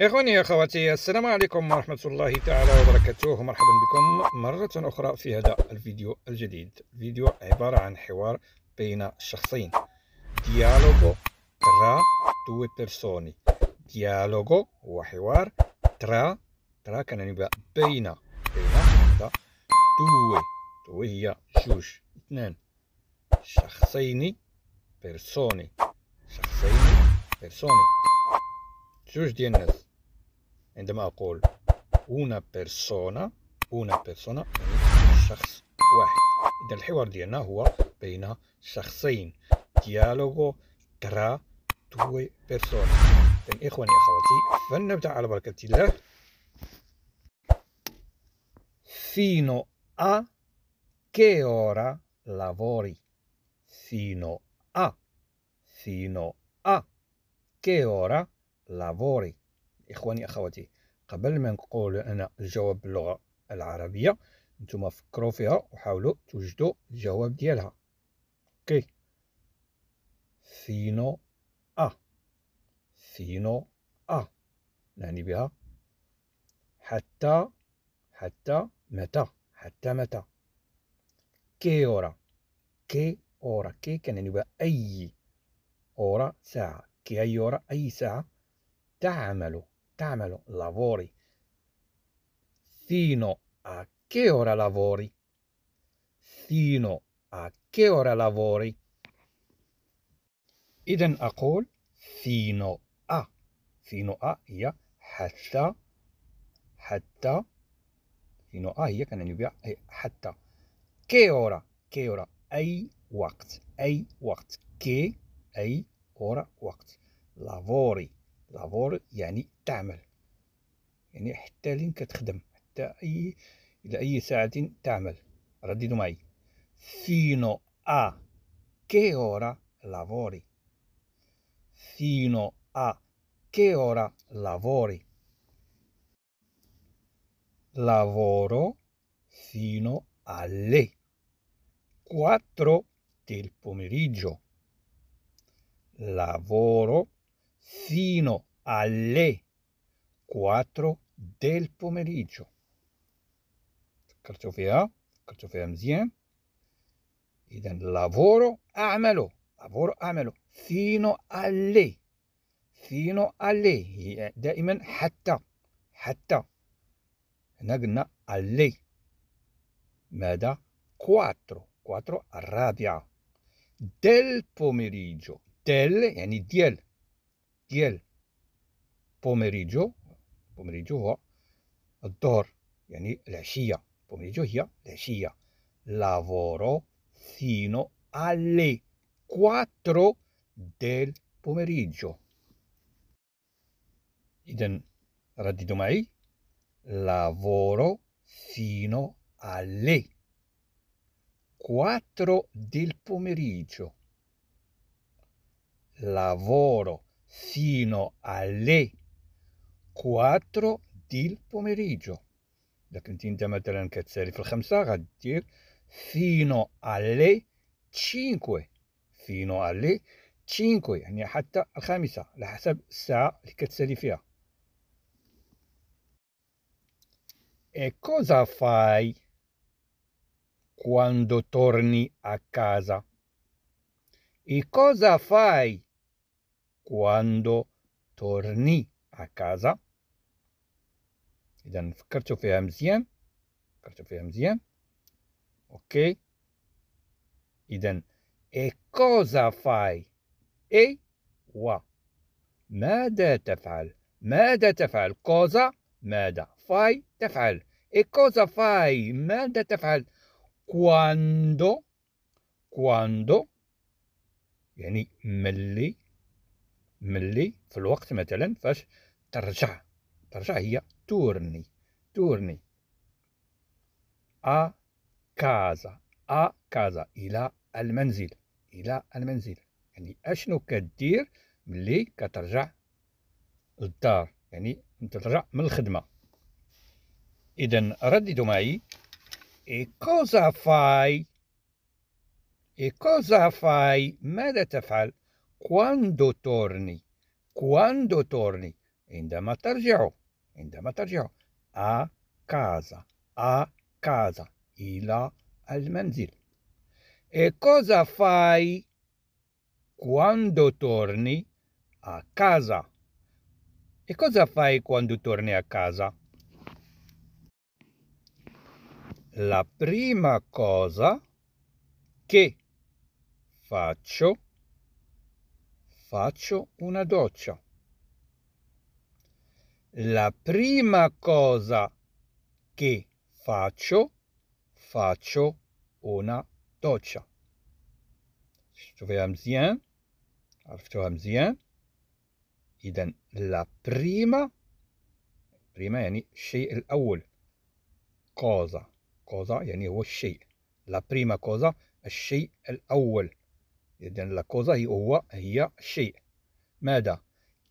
إخواني يا أخواتي السلام عليكم ورحمة الله تعالى وبركاته مرحبا بكم مرة أخرى في هذا الفيديو الجديد الفيديو عبارة عن حوار بين شخصين ديالوغو ترا دو بيرسوني ديالوغو هو حوار ترا ترا كان يعني يبقى بين بين دو دو هي جوج اثنان شخصين بيرسوني شخصين بيرسوني جوج ديال الناس عندما أقول una persona una persona يعني شخص واحد إذا الحوار ديالنا هو بين شخصين ديالوغو ترا توي بيرسونا اذا إخواني أخواتي فلنبدأ على بركة الله fino a che ora lavori fino a fino a che ora lavori اخواني اخواتي قبل ما نقول انا الجواب باللغه العربيه نتوما فكروا فيها وحاولوا توجدوا الجواب ديالها اوكي فينو ا فينو ا نعني بها حتى حتى متى حتى متى كي اورا كي اورا كي كنعني بها اي اورا ساعه كي اي اورا اي ساعه تعملوا Dammelo, lavori. Fino a che ora lavori? Fino a che ora lavori? إذا أقول fino a fino a هي حتى حتى fino a هي كان يبيع حتى كي أورا كي أورا أي وقت أي وقت كي أي أورا وقت lavori لابور يعني تعمل يعني حتى لين كتخدم حتى أي إلى أي ساعة تعمل رددوا معي fino a che ora lavori fino a che ora lavori lavoro fino alle 4 del pomeriggio lavoro fino alle 4 del pomeriggio فكرتوا فيها فكرتوا فيها مزيان اذا لافورو اعملوا لافورو اعملوا fino alle fino alle هي دائما حتى حتى هنا قلنا alle ماذا 4 4 الرابعه del pomeriggio del يعني ديال ieri pomeriggio pomeriggio هو الظهر يعني العشية pomeriggio هي العشية lavoro fino alle 4 del pomeriggio Iden رددوا معي lavoro fino alle 4 del pomeriggio lavoro fino alle 4 ديال pomeriggio الا كنتي انت مثلا كتسالي في الخمسة غدير fino alle 5 fino alle 5 يعني حتى الخامسة على حسب الساعة اللي كتسالي فيها E cosa fai quando torni a casa? E cosa fai كواندو تورني أكازا إذا فكرتوا فيها مزيان فكرتوا فيها مزيان أوكي إذا إي كوزا فاي إي و ماذا تفعل ماذا تفعل كوزا ماذا فاي تفعل إي كوزا فاي ماذا تفعل كواندو كواندو يعني ملي ملي في الوقت مثلا فاش ترجع ترجع هي تورني تورني ا كازا ا كازا الى المنزل الى المنزل يعني اشنو كدير ملي كترجع للدار يعني ترجع من الخدمه اذا رددوا معي اي كوزا فاي اي كوزا فاي ماذا تفعل Quando torni? Quando torni? Indama tarjiao. Indama tarjiao. A casa. A casa. Ila al manzil. E cosa fai quando torni a casa? E cosa fai quando torni a casa? La prima cosa che faccio faccio una doccia. La prima cosa che faccio, faccio una doccia. Studiamo عرفتوها إذا لا بريما بريما يعني الشيء الأول كوزا كوزا يعني هو الشيء لا بريما كوزا الشيء الأول إذا لا كوزا هي هو هي شيء ماذا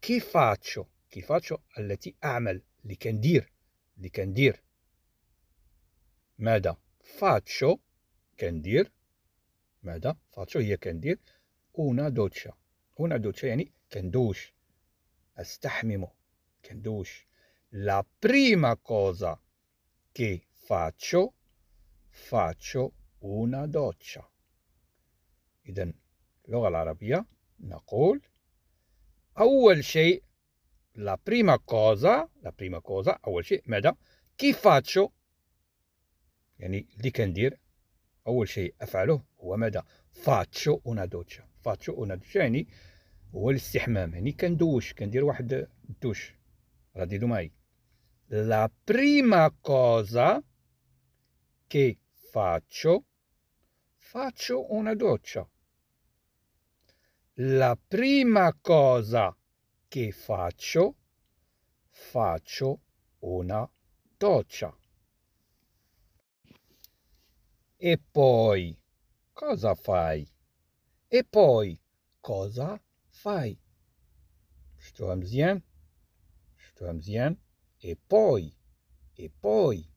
كيفاتشو كيفاتشو التي أعمل اللي كندير اللي كندير ماذا فاتشو كندير ماذا فاتشو هي كندير una دوتشا una دوتشا يعني كندوش استحمم كندوش لا بريما كوزا كي فاتشو فاتشو اونا دوتشا اذا اللغة العربية نقول أول شيء la prima cosa la prima cosa أول شيء ماذا كيف فاتشو يعني اللي كندير أول شيء أفعله هو ماذا فاتشو أونا دوتشا فاتشو أونا دوتشا يعني هو الاستحمام يعني كندوش كندير واحد الدوش غادي معايا la prima cosa che faccio faccio una doccia la prima cosa che faccio, faccio una doccia. E poi cosa fai? E poi cosa fai? Stören Sie E poi? E poi?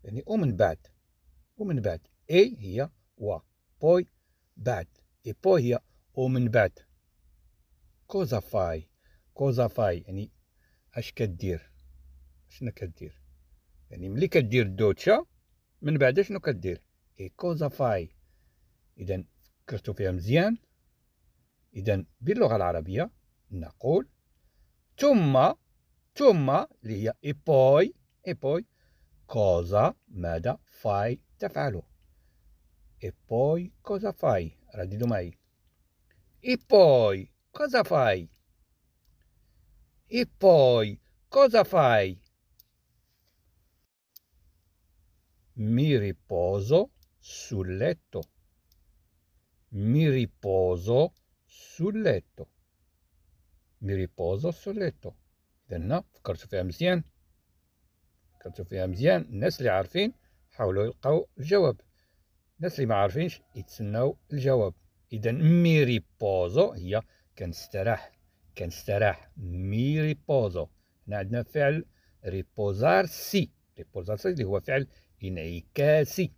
Ben je om um een bed? Om um een bed. E hier, wa. Poi, bed. E poi hier, ومن بعد كوزا فاي كوزا فاي يعني اش كدير شنو كدير يعني ملي كدير الدوتشا من بعد شنو كدير اي كوزا فاي اذا فكرتو فيها مزيان اذا باللغه العربيه نقول ثم ثم اللي هي اي بوي اي بوي كوزا ماذا فاي تفعله اي بوي كوزا فاي رددوا معي E poi cosa fai? E poi cosa fai? Mi riposo sul letto. Mi riposo sul letto. Mi riposo sul letto. استنى فكرتوا فيها مزيان فكرتوا فيها مزيان الناس اللي عارفين حاولوا يلقاو الجواب الناس اللي ما عارفينش يتسناو الجواب اذا مي ريبوزو هي كنستراح كنستراح مي ريبوزو هنا عندنا فعل ريبوزار سي ريبوزار سي اللي هو فعل انعكاسي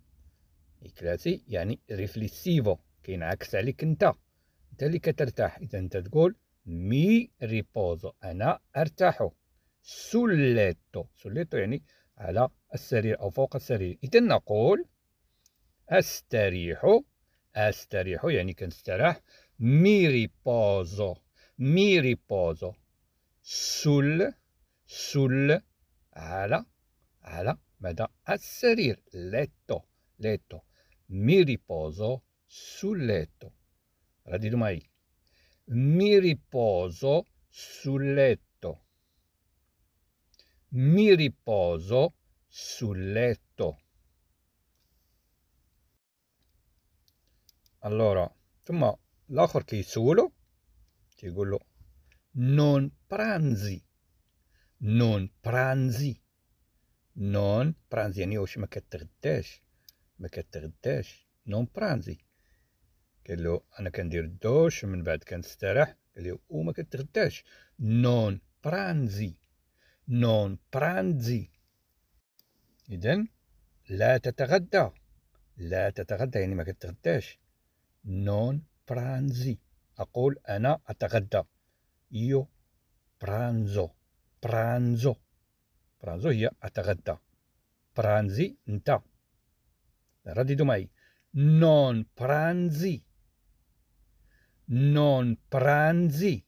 انعكاسي يعني ريفليسيفو كينعكس عليك انت انت اللي كترتاح اذا انت تقول مي ريبوزو انا ارتاح سوليتو سوليتو يعني على السرير او فوق السرير اذا نقول استريح استریحو یعنی که استرح mi riposo mi riposo sul sul ala ala vada asserir letto letto mi riposo sul letto radido mai mi riposo sul letto mi riposo sul letto allora ثم الاخر كيسولو تيقول له نون برانزي نون برانزي نون برانزي يعني واش ما كتغداش ما كتغداش نون برانزي قال انا كندير الدوش ومن بعد كنستريح قال له وما كتغداش نون برانزي نون برانزي اذا لا تتغدى لا تتغدى يعني ما كتغداش non pranzi. أقول أنا أتغدى. Io pranzo. Pranzo. Pranzo هي أتغدى. Pranzi أنت. رددوا معي. Non pranzi. Non pranzi.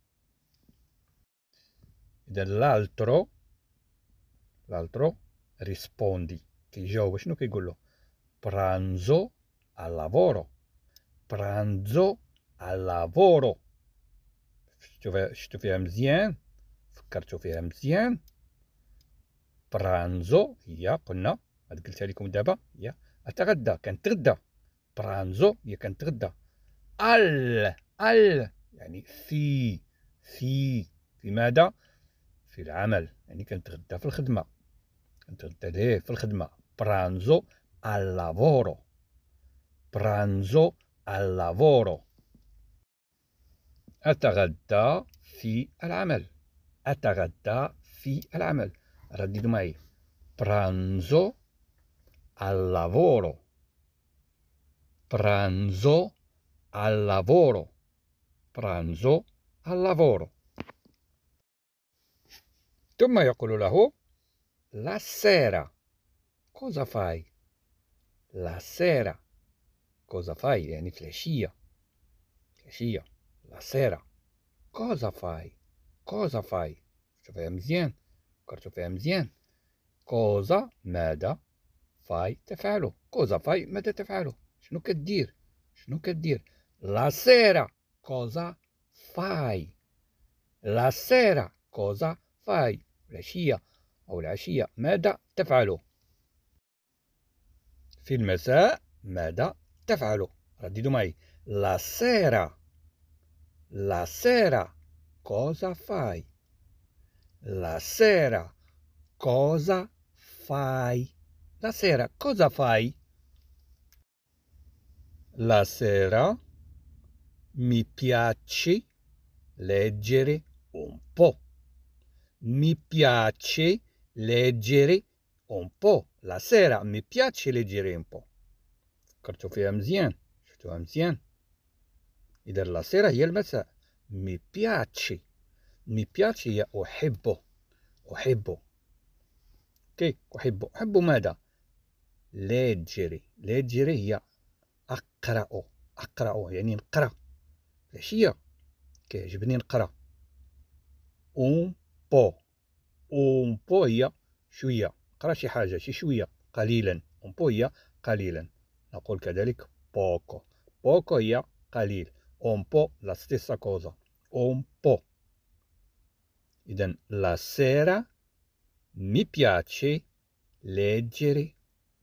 Dell'altro, l'altro rispondi. Che io, شنو كيقول له؟ pranzo al lavoro. pranzo al lavoro شفتوا فيها شفتوا فيها مزيان فكرتوا فيها مزيان برانزو هي قلنا هاد قلتها لكم دابا هي اتغدى كنتغدى برانزو هي كنتغدى ال ال يعني في في في ماذا في العمل يعني كنتغدى في الخدمه كنتغدى ليه في الخدمه برانزو al لافورو برانزو al lavoro أتغدى في العمل أتغدى في العمل رددوا معي pranzo al lavoro pranzo al lavoro pranzo al lavoro ثم يقول له la sera cosa fai la sera Cosa fai يعني في العشية في العشية العصيرة كوزا فاي كوزا فاي شوفيها مزيان فكرتو فيها مزيان كوزا ماذا فاي تفعله كوزا فاي ماذا تفعله شنو كدير شنو كدير لاسيرا كوزا فاي لاسيرا كوزا فاي العشية أو العشية ماذا تفعله في المساء ماذا تفعل رددوا معي la sera la sera cosa fai la sera cosa fai la sera cosa fai la sera mi piace leggere un po'. Mi piace leggere un po'. La sera mi piace leggere un po'. فكرتوا فيها مزيان شفتوها مزيان اذا العصيره هي المساء مي بياتشي مي بياتشي هي احبو احبو كي احبو احبو ماذا ليجري ليجري هي اقرا اقرا يعني نقرا العشيه كيعجبني نقرا اون بو اون بو هي شويه قرا شي حاجه شي شويه قليلا اون بو هي قليلا نقول كذلك poco poco هي قليل un po' la stessa cosa un po' إذا la sera mi piace leggere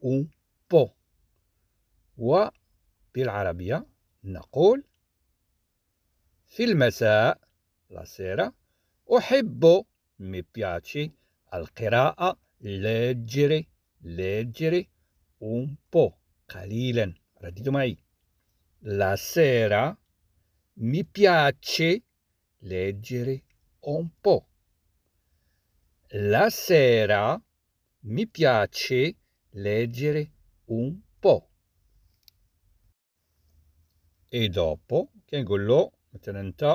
un po' وبالعربية نقول في المساء la sera أحب mi piace al القراءة leggere leggere un po' قليلا رددوا mai. La sera mi piace leggere un po'. La sera mi piace leggere un po'. E dopo che quello metterà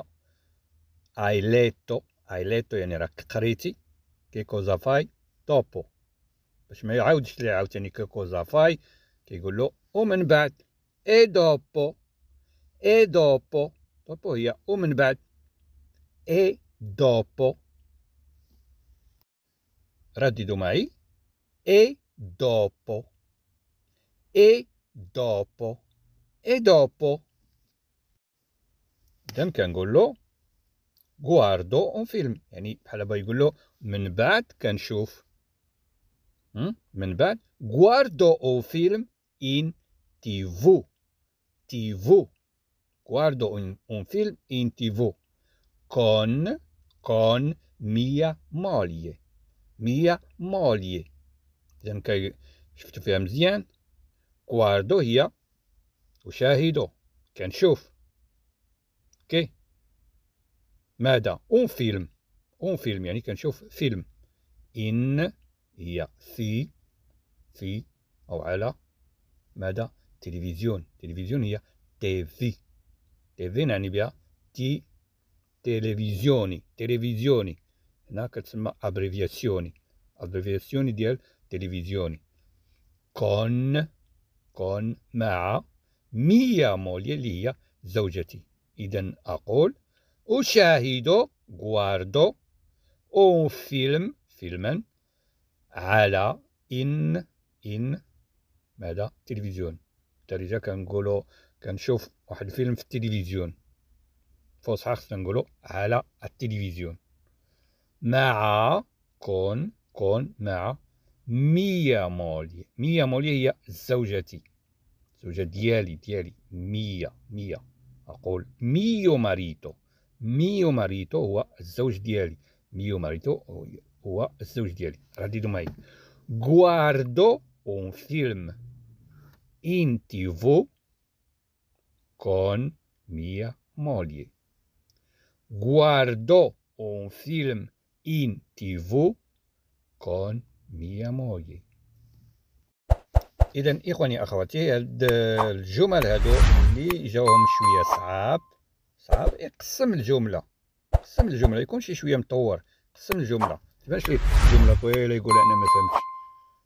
hai letto, hai letto يعني قريتي che cosa fai dopo باش mi يعاودش لي عاوتاني che cosa fai كيقول له ومن بعد اي دوبو اي دوبو دوبو هي ومن بعد اي دوبو رددوا معي اي دوبو اي دوبو اي دوبو إذا كنقول له غواردو اون فيلم يعني بحال با يقول له من بعد كنشوف من بعد غواردو اون فيلم in TV. TV. Guardo un, un film in TV con, con mia moglie. Mia moglie. إذا كي شفتو فيها مزيان كواردو هي أشاهده كنشوف كي ماذا اون فيلم اون فيلم يعني كنشوف فيلم ان هي في في او على ماذا تلفزيون تلفزيون هي تيفي تيفي نعني بها تي تلفزيوني تلفزيوني هنا كتسمى ابريفياسيوني ابريفياسيوني ديال تلفزيوني كون كون مع ميا مولي اللي هي زوجتي اذا اقول اشاهد غواردو او فيلم فيلما على ان ان ماذا تلفزيون الدارجه كنقولوا كنشوف واحد الفيلم في التلفزيون فصحى خصنا نقولوا على التلفزيون مع كون كون مع ميا مولي ميا مولي هي زوجتي زوجة ديالي ديالي ميا ميا أقول ميو ماريتو ميو ماريتو هو الزوج ديالي ميو ماريتو هو الزوج ديالي رددوا معي غواردو اون فيلم in tv con mia moglie. Guardò un film in tv con mia moglie. اذا اخواني اخواتي هاد الجمل هادو اللي جاوهم شويه صعاب صعاب اقسم الجمله قسم الجمله يكون شي شويه مطور قسم الجمله تبان شوية جمله طويله يقول انا ما فهمتش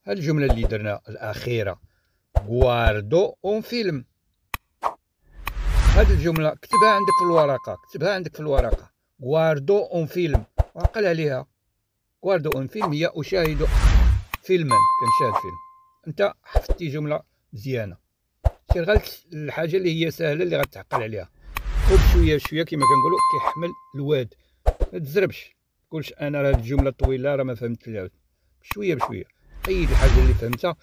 هاد الجمله اللي درنا الاخيره guardo un film هاد الجملة كتبها عندك في الورقة كتبها عندك في الورقة guardo un film وعقل عليها guardo un film هي أشاهد فيلما كنشاهد فيلم أنت حفظتي جملة مزيانة سير غير الحاجة اللي هي سهلة اللي غتعقل عليها وبشوية شوية كما كنقولوا كيحمل الواد ما تزربش كلش انا راه الجمله طويله راه ما فهمت شويه بشويه اي الحاجه اللي فهمتها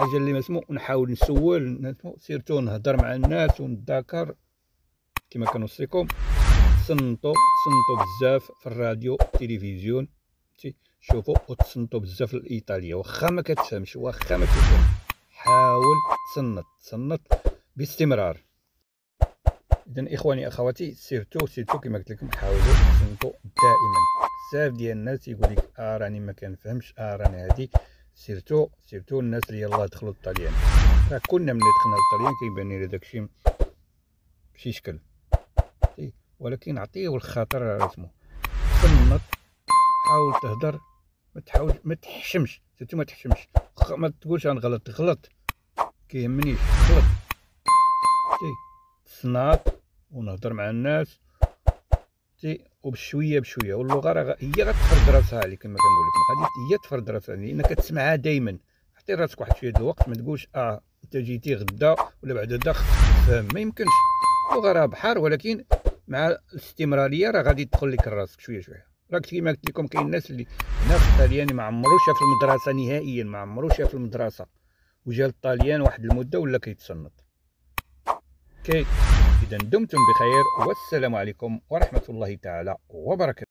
حاجه اللي مسمو نحاول نسول سيرتو نهضر مع الناس ونذكر كما كنوصيكم صنتو صنتو بزاف في الراديو التلفزيون شوفوا وتصنتو بزاف الايطاليه واخا ما كتفهمش واخا ما كتفهم حاول تصنت تصنت باستمرار اذا اخواني اخواتي سيرتو سيرتو كما قلت لكم حاولوا تصنتو دائما بزاف ديال الناس يقول لك اه راني ما كنفهمش اه راني هذه سيرتو سيرتو الناس اللي يلاه دخلوا الطليان راه كنا ملي دخلنا الطليان كيبان لي داكشي بشي شكل ولكن عطيه الخاطر رسمو تنط حاول تهدر ما تحاول ما تحشمش سيرتو ما تحشمش ما تقولش انا غلط غلط كيهمنيش غلط تي تصنات ونهضر مع الناس عرفتي وبشويه بشويه واللغه راه هي غتفرض راسها عليك كما كنقول لك غادي هي تفرض راسها عليك لانك كتسمعها دائما حطي راسك واحد شويه د الوقت ما تقولش اه انت جيتي غدا ولا بعد غدا فهم ما يمكنش اللغه راه بحر ولكن مع الاستمراريه راه غادي تدخل لك راسك شويه شويه راك كيما قلت لكم كاين الناس اللي ناس في ما عمرو شاف المدرسه نهائيا ما عمرو شاف المدرسه وجا للطليان واحد المده ولا كيتصنت كي إذا دمتم بخير والسلام عليكم ورحمة الله تعالى وبركاته